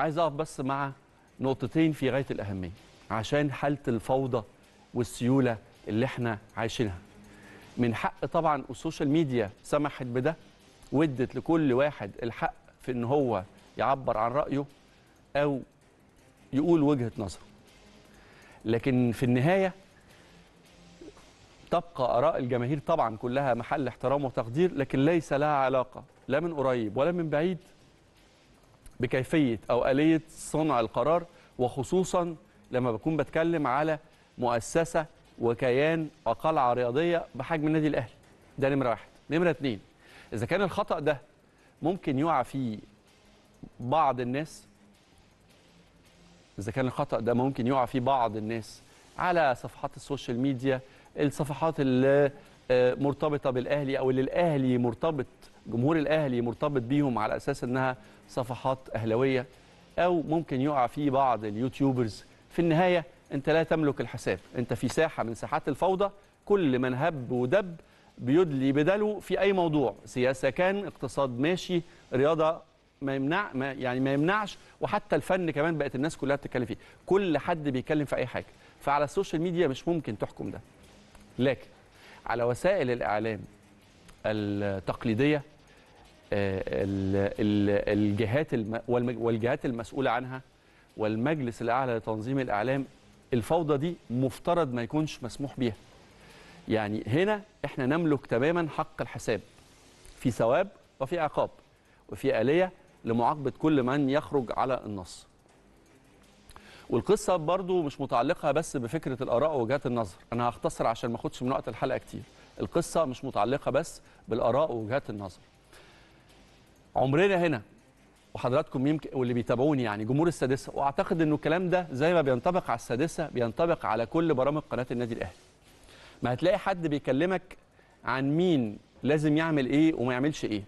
عايز اقف بس مع نقطتين في غايه الاهميه عشان حاله الفوضى والسيوله اللي احنا عايشينها من حق طبعا السوشيال ميديا سمحت بده وادت لكل واحد الحق في ان هو يعبر عن رايه او يقول وجهه نظره لكن في النهايه تبقى اراء الجماهير طبعا كلها محل احترام وتقدير لكن ليس لها علاقه لا من قريب ولا من بعيد بكيفيه او اليه صنع القرار وخصوصا لما بكون بتكلم على مؤسسه وكيان وقلعه رياضيه بحجم النادي الاهلي ده نمره واحد نمره اتنين اذا كان الخطا ده ممكن يقع فيه بعض الناس اذا كان الخطا ده ممكن يقع فيه بعض الناس على صفحات السوشيال ميديا الصفحات اللي آه، مرتبطه بالاهلي او اللي الاهلي مرتبط جمهور الاهلي مرتبط بيهم على اساس انها صفحات اهلاويه او ممكن يقع في بعض اليوتيوبرز في النهايه انت لا تملك الحساب انت في ساحه من ساحات الفوضى كل من هب ودب بيدلي بدله في اي موضوع سياسه كان اقتصاد ماشي رياضه ما يمنع ما يعني ما يمنعش وحتى الفن كمان بقت الناس كلها بتتكلم فيه كل حد بيتكلم في اي حاجه فعلى السوشيال ميديا مش ممكن تحكم ده لكن على وسائل الاعلام التقليديه آه، الجهات والجهات المسؤوله عنها والمجلس الاعلى لتنظيم الاعلام الفوضى دي مفترض ما يكونش مسموح بيها يعني هنا احنا نملك تماما حق الحساب في ثواب وفي عقاب وفي آلية لمعاقبة كل من يخرج على النص والقصة برضو مش متعلقة بس بفكرة الآراء ووجهات النظر أنا هختصر عشان ما أخدش من وقت الحلقة كتير القصه مش متعلقه بس بالاراء ووجهات النظر عمرنا هنا وحضراتكم يمكن واللي بيتابعوني يعني جمهور السادسه واعتقد انه الكلام ده زي ما بينطبق على السادسه بينطبق على كل برامج قناه النادي الاهلي ما هتلاقي حد بيكلمك عن مين لازم يعمل ايه وما يعملش ايه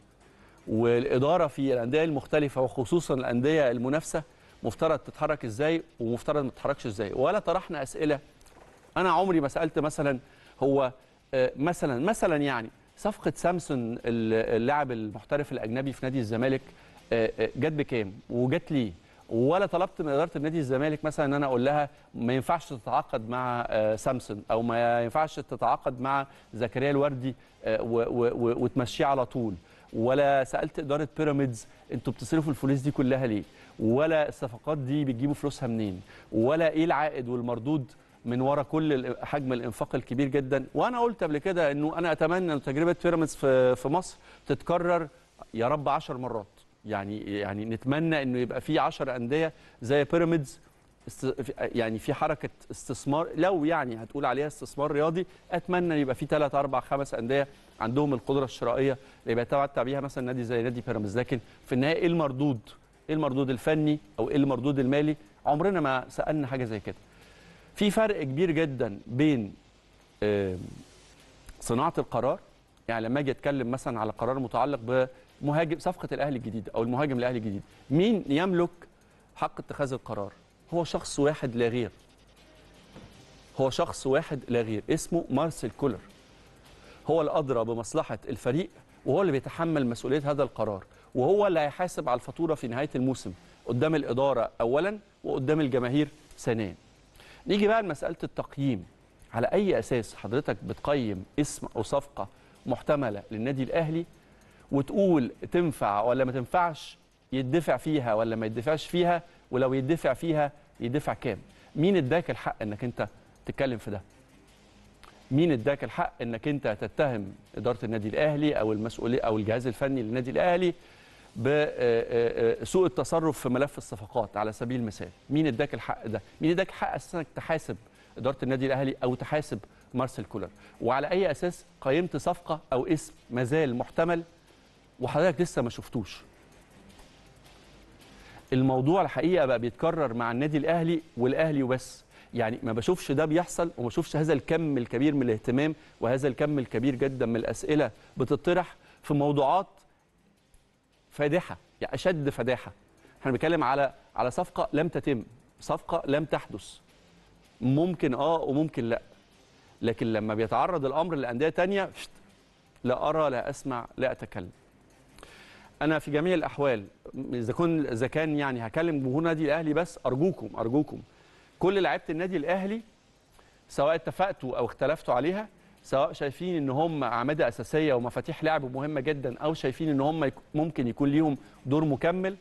والاداره في الانديه المختلفه وخصوصا الانديه المنافسه مفترض تتحرك ازاي ومفترض ما تتحركش ازاي ولا طرحنا اسئله انا عمري ما سالت مثلا هو آه، مثلا مثلا يعني صفقه سامسون اللاعب المحترف الاجنبي في نادي الزمالك آه، آه، جت بكام وجت ليه ولا طلبت من اداره نادي الزمالك مثلا ان انا اقول لها ما ينفعش تتعاقد مع سامسون او ما ينفعش تتعاقد مع زكريا الوردي وتمشيه على طول ولا سالت اداره بيراميدز انتوا بتصرفوا الفلوس دي كلها ليه ولا الصفقات دي بتجيبوا فلوسها منين ولا ايه العائد والمردود من ورا كل حجم الانفاق الكبير جدا وانا قلت قبل كده انه انا اتمنى ان تجربه بيراميدز في في مصر تتكرر يا رب 10 مرات يعني يعني نتمنى انه يبقى في 10 انديه زي بيراميدز يعني في حركه استثمار لو يعني هتقول عليها استثمار رياضي اتمنى يبقى في 3 4 5 انديه عندهم القدره الشرائيه اللي بيتمتع بيها مثلا نادي زي نادي بيراميدز لكن في النهايه ايه المردود؟ ايه المردود الفني او ايه المردود المالي؟ عمرنا ما سالنا حاجه زي كده في فرق كبير جدا بين آه، صناعه القرار يعني لما اجي اتكلم مثلا على قرار متعلق بمهاجم صفقه الاهلي الجديده او المهاجم الاهلي الجديد مين يملك حق اتخاذ القرار هو شخص واحد لا غير هو شخص واحد لا غير اسمه مارسيل كولر هو الادرى بمصلحه الفريق وهو اللي بيتحمل مسؤوليه هذا القرار وهو اللي هيحاسب على الفاتوره في نهايه الموسم قدام الاداره اولا وقدام الجماهير ثانيا نيجي بقى لمساله التقييم على اي اساس حضرتك بتقيم اسم او صفقه محتمله للنادي الاهلي وتقول تنفع ولا ما تنفعش يدفع فيها ولا ما يدفعش فيها ولو يدفع فيها يدفع كام مين اداك الحق انك انت تتكلم في ده مين اداك الحق انك انت تتهم اداره النادي الاهلي او المسؤوليه او الجهاز الفني للنادي الاهلي بسوء آه، آه، آه، التصرف في ملف الصفقات على سبيل المثال مين اداك الحق ده مين اداك حق انك تحاسب اداره النادي الاهلي او تحاسب مارسيل كولر وعلى اي اساس قيمت صفقه او اسم مازال محتمل وحضرتك لسه ما شفتوش الموضوع الحقيقه بقى بيتكرر مع النادي الاهلي والاهلي وبس يعني ما بشوفش ده بيحصل وما بشوفش هذا الكم الكبير من الاهتمام وهذا الكم الكبير جدا من الاسئله بتطرح في موضوعات فادحه يعني اشد فداحه احنا بنتكلم على على صفقه لم تتم صفقه لم تحدث ممكن اه وممكن لا لكن لما بيتعرض الامر لانديه تانية لا ارى لا اسمع لا اتكلم انا في جميع الاحوال اذا كنت اذا كان يعني هكلم جمهور النادي الاهلي بس ارجوكم ارجوكم كل لعيبه النادي الاهلي سواء اتفقتوا او اختلفتوا عليها سواء شايفين ان هم اعمده اساسيه ومفاتيح لعب مهمه جدا او شايفين ان هم ممكن يكون ليهم دور مكمل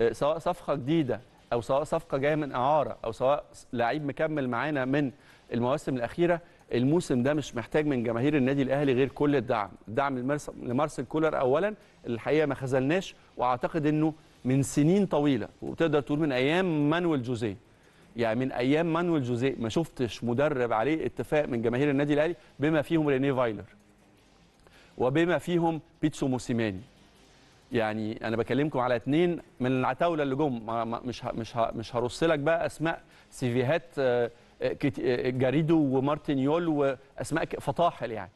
آه، سواء صفقه جديده او سواء صفقه جايه من اعاره او سواء لعيب مكمل معانا من المواسم الاخيره الموسم ده مش محتاج من جماهير النادي الاهلي غير كل الدعم دعم لمارسيل كولر اولا الحقيقه ما خذلناش واعتقد انه من سنين طويله وتقدر تقول من ايام مانويل جوزيه يعني من ايام مانويل جوزيه ما شفتش مدرب عليه اتفاق من جماهير النادي الاهلي بما فيهم رينيه فايلر وبما فيهم بيتسو موسيماني يعني انا بكلمكم على اثنين من العتاوله اللي جم مش ها مش ها مش هرص لك بقى اسماء سيفيهات آه، آه، آه، جاريدو ومارتن يول واسماء فطاحل يعني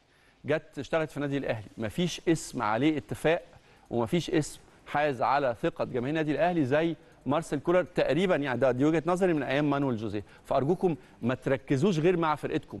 جت اشتغلت في النادي الاهلي مفيش اسم عليه اتفاق ومفيش اسم حاز على ثقه جماهير النادي الاهلي زي مارسيل كولر تقريبا يعني ده دي وجهه نظري من ايام مانويل جوزيه فارجوكم ما تركزوش غير مع فرقتكم